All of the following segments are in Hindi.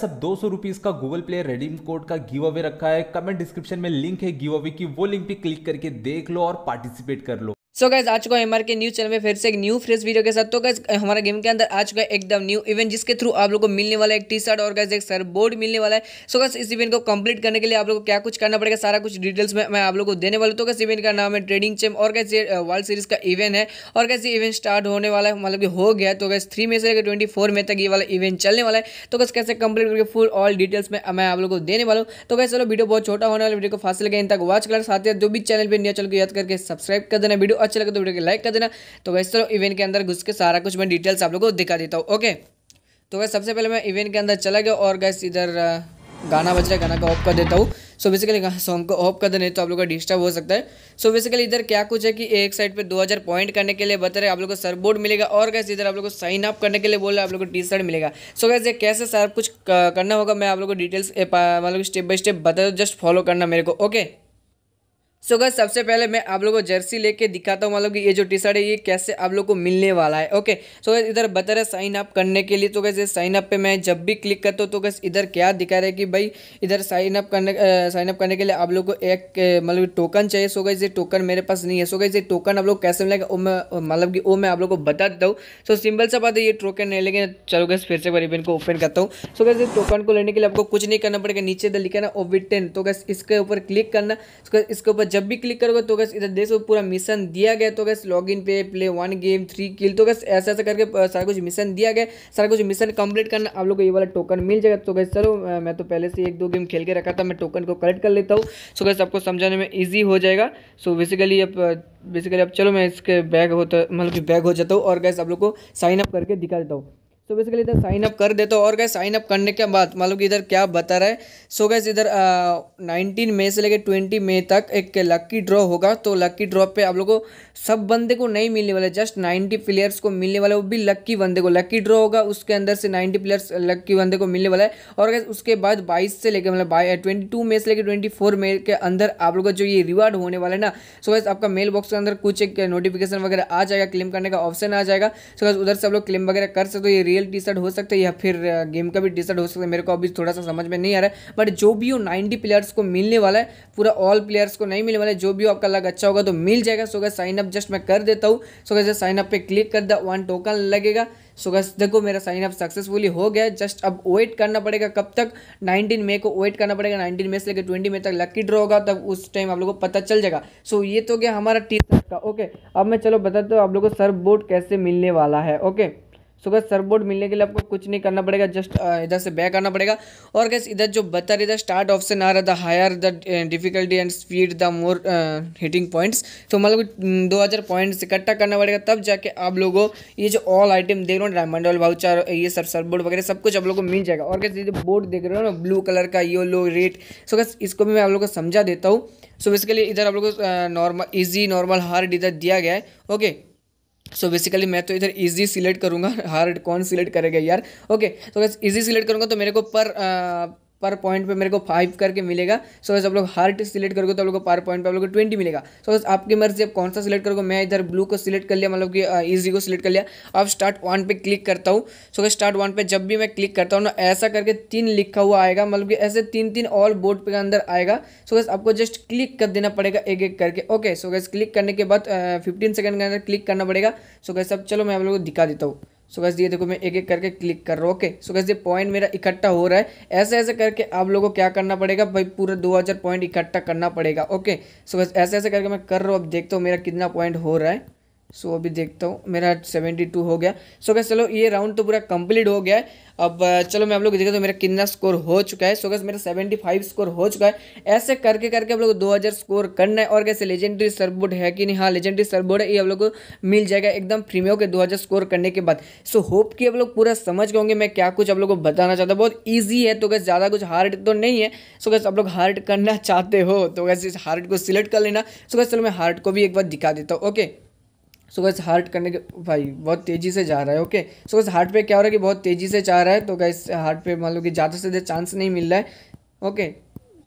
सब दो सौ रुपीज का गूगल प्ले रेडीम कोड का गिव अवे रखा है कमेंट डिस्क्रिप्शन में लिंक है गिव अवे की वो लिंक भी क्लिक करके देख लो और पार्टिसिपेट कर लो सो so गैस आ चुका है एम के न्यूज चैनल में फिर से एक न्यू फ्रेश वीडियो के साथ तो गैस हमारा गेम के अंदर आ चुका है एकदम न्यू इवेंट जिसके थ्रू आप लोग को मिलने वाला है एक टी शर्ट और गैस एक सर बोर्ड मिलने वाला है सो so गैस इस इवेंट को कंप्लीट करने के लिए आप लोगों को क्या कुछ करना पड़ेगा सारा कुछ डिटेल्स में मैं आप लोग को देने वाला हूँ तो गैस इवेंट का नाम है ट्रेडिंग चैम और गैस ये वर्ल्ड uh, सीरीज का इवेंट है और गैस ये इवेंट स्टार्ट होने वाला है मतलब कि हो गया तो गैस थ्री में से लेकर ट्वेंटी फोर में तक ये वाला इवेंट चलने वाला है तो गैस कैसे कंप्लीट करके फुल ऑल डिटेल्स में मैं आप लोग को देने वाला हूँ तो गैस चलो वीडियो बहुत छोटा होने वाला वीडियो को फास्ट लगे इन तक वॉच कर साथ ही जो भी चैनल पर नया चल को याद करके सब्सक्राइब कर देना वीडियो अच्छा लगे तो वीडियो को लाइक कर देना तो वैसे तो इवेंट के अंदर घुस के सारा कुछ मैं डिटेल्स आप लोग को दिखा देता हूँ ओके तो वैसे सबसे पहले मैं इवेंट के अंदर चला गया और गैस इधर गाना बज रहा है गाना को ऑफ कर देता हूँ सो बेसिकली सॉन्ग को ऑफ कर देने तो आप लोग का डिस्टर्ब हो सकता है सो बेसिकली इधर क्या कुछ है कि एक साइड पे 2000 पॉइंट करने के लिए बता रहे आप लोग को सरबोर्ड मिलेगा और कैसे इधर आप लोग को साइन अप करने के लिए बोल रहे आप लोग को टी शर्ट मिलेगा सो so, कैसे कैसे सारा कुछ करना होगा मैं आप लोग को डिटेल्स मतलब स्टेप बाई स्टेप बता दूँ जस्ट फॉलो करना मेरे को okay okay? So so guys सबसे पहले मैं आप लोगों को जर्सी लेके दिखाता हूँ मतलब कि ये जो टी शर्ट है ये कैसे आप लोग को मिलने वाला है ओके सो गैस इधर बता रहे साइन अप करने के लिए तो कैसे साइन अप पे मैं जब भी क्लिक करता हूँ तो कैसे इधर क्या दिखा रहा है कि भाई इधर साइन अप करने साइन अप करने के लिए आप लोग को एक मतलब टोकन चाहिए सो गैस ये टोकन मेरे पास नहीं है सो गैस ये टोकन आप लोग कैसे मिलेगा मतलब कि वो मैं आप लोग को बता देता हूँ सो सिंपल सा बात है ये टोकन है लेकिन चलो गैस फिर से इवेंट को ओपन करता हूँ सो कैसे टोकन को लेने के लिए आपको कुछ नहीं करना पड़ेगा नीचे इधर लिखा ना ओविटेन टेन तो कैसे इसके ऊपर क्लिक करना इसके ऊपर जब भी क्लिक करोगे तो गैस इधर देख सो पूरा मिशन दिया गया तो गैस लॉगिन पे play one game three kill तो गैस ऐसा ऐसा करके सारा कुछ मिशन दिया गया सारा कुछ मिशन कंप्लीट करना आप लोग को ये वाला टोकन मिल जाएगा तो गैस चलो मैं तो पहले से एक दो गेम खेल के रखा था मैं टोकन को कलेक्ट कर लेता हूँ सो गैस आपको समझाने में ईजी हो जाएगा सो बेसिकली अब बेसिकली अब चलो मैं इसके बैग होता मतलब कि बैग हो जाता हूँ और गैस आप लोग को साइन अप करके दिखा देता हूँ सो बेसिकली इधर साइन अप कर देते हूँ और गए साइन अप करने के बाद मतलब कि इधर क्या बता रहा है सो गैस इधर नाइनटीन मई से लेकर ट्वेंटी मई तक एक लक्की ड्रॉ होगा तो लक्की ड्रॉ पे आप लोगों को सब बंदे को नहीं मिलने वाले जस्ट नाइन्टी प्लेयर्स को मिलने वाले वो भी लक्की बंदे को लक्की ड्रॉ होगा उसके अंदर से नाइन्टी प्लेयर्स लक्की बंदे को मिलने वाला है और गैस उसके बाद बाईस से लेकर मतलब ट्वेंटी टू से लेकर ट्वेंटी फोर के अंदर आप लोग का जो ये रिवार्ड होने वाला है ना सो गैस आपका मेल बॉक्स के अंदर कुछ एक नोटिफिकेशन वगैरह आ जाएगा क्लेम करने का ऑप्शन आ जाएगा सो गैस उधर से आप लोग क्लेम वगैरह कर सकते हो ये रियल डिसाइड हो सकता है या फिर गेम का भी डिसाइड हो सकता है मेरे को अभी थोड़ा सा समझ में नहीं आ रहा है बट जो भी हो नाइन्टी प्लेयर्स को मिलने वाला है पूरा ऑल प्लेयर्स को नहीं मिलने वाला है जो भी हो आपका लग अच्छा होगा तो मिल जाएगा so guys sign up just मैं कर देता हूँ सो गैस साइन अप पे क्लिक कर दिया वन टोकन लगेगा सो गैस देखो मेरा साइन अप सक्सेसफुली हो गया जस्ट अब वेट करना पड़ेगा कब तक नाइनटीन मे को वेट करना पड़ेगा नाइनटीन मे से लेकर ट्वेंटी मे तक लकी ड्रॉ होगा तब उस टाइम आप लोगों को पता चल जाएगा सो ये तो गया हमारा टी शर्ट का ओके अब मैं चलो बताता हूँ आप लोगों को सर बोर्ड कैसे मिलने वाला है okay okay. So guys board मिलने के लिए आपको कुछ नहीं करना पड़ेगा जस्ट इधर से बैक आना पड़ेगा और गैस इधर जो बता था स्टार्ट ऑप्शन आ रहा था higher the difficulty and speed the more hitting points तो मतलब दो हज़ार पॉइंट्स इकट्ठा करना पड़ेगा तब जाके आप लोगों ये जो ऑल आइटम देख रहे हो डायमंड ऑल ये सब बोर्ड वगैरह सब कुछ आप लोग को मिल जाएगा और गैस ये जो बोर्ड देख रहे हो ना ब्लू कलर का येलो रेड सो गैस इसको भी मैं आप लोग को समझा देता हूँ सो बेसिकली इधर आप लोग को नॉर्मल ईजी नॉर्मल हार्ड इधर दिया गया है ओके सो so बेसिकली मैं तो इधर इजी सिलेक्ट करूंगा हार्ड कौन सिलेक्ट करेगा यार ओके तो बस इजी सिलेक्ट करूंगा तो मेरे को पर आ, पर पॉइंट पे मेरे को फाइव करके मिलेगा सो आप लोग हार्ट सिलेक्ट करोगे तो आप लोग को पर पॉइंट पे आप लोग को ट्वेंटी मिलेगा सो आपकी मर्जी आप कौन सा सिलेक्ट करोगे मैं इधर ब्लू को सिलेक्ट कर लिया मतलब कि ईजी को सिलेक्ट कर लिया अब स्टार्ट वन पे क्लिक करता हूँ सो स्टार्ट वन पे जब भी मैं क्लिक करता हूँ ना ऐसा करके तीन लिखा हुआ आएगा मतलब कि ऐसे तीन तीन ऑल बोर्ड के अंदर आएगा सो गैस आपको जस्ट क्लिक कर देना पड़ेगा एक एक करके ओके सो गैस क्लिक करने के बाद फिफ्टीन सेकेंड के अंदर क्लिक करना पड़ेगा सो गैस अब चलो मैं आप लोग को दिखा देता हूँ सो कैसे ये देखो मैं एक एक करके क्लिक कर रहा हूँ ओके सो कैसे ये पॉइंट मेरा इकट्ठा हो रहा है ऐसे ऐसे करके आप लोगों को क्या करना पड़ेगा भाई पूरा 2000 पॉइंट इकट्ठा करना पड़ेगा ओके सो कैसे ऐसे ऐसे करके मैं कर रहा हूँ अब देखता हूँ मेरा कितना पॉइंट हो रहा है सो अभी देखता हूँ मेरा सेवेंटी टू हो गया सो गैस चलो ये राउंड तो पूरा कंप्लीट हो गया है अब चलो मैं आप लोग देखा तो मेरा कितना स्कोर हो चुका है सो गैस मेरा सेवेंटी फाइव स्कोर हो चुका है ऐसे करके करके आप लोग दो हज़ार स्कोर करना है और कैसे लेजेंडरी सरबोर्ड है कि नहीं हाँ लेजेंडरी सरबोर्ड है ये आप लोग को मिल जाएगा एकदम फ्री में होकर दो हज़ार स्कोर करने के बाद सो होप कि आप लोग पूरा समझ गए होंगे मैं क्या कुछ आप लोग को बताना चाहता हूँ बहुत ईजी है तो कैसे ज़्यादा कुछ हार्ड तो नहीं है सो कैसे आप लोग हार्ड करना चाहते हो तो कैसे इस हार्ड को सिलेक्ट कर लेना सो कैसे चलो मैं हार्ड को भी एक बार दिखा देता हूँ ओके सो गैस हार्ट करने के भाई बहुत तेज़ी से जा रहा है ओके सो गैस हार्ट पे क्या हो रहा है कि बहुत तेज़ी से जा रहा है तो गैस हार्ट पे मान लो कि ज़्यादा से ज़्यादा चांस नहीं मिल रहा है ओके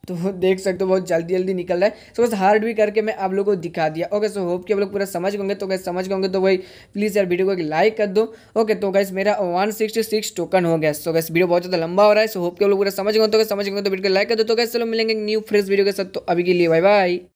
तो देख सकते हो बहुत जल्दी जल्दी निकल रहा है सो बस हार्ड भी करके मैं आप लोग को दिखा दिया ओके सो होप कि आप लोग पूरा समझ गएंगे तो गैस समझ गएंगे तो भाई प्लीज़ यार वीडियो को एक लाइक कर दो ओके तो गैस मेरा वन सिक्स टोकन हो गया सो गैस वीडियो बहुत ज़्यादा लंबा हो रहा है सो होप कि आप लोग पूरा समझ गए तो समझ गए तो वीडियो को लाइक कर दो तो गैस चलो मिलेंगे न्यू फ्रेश वीडियो के साथ तो अभी के लिए बाय बाय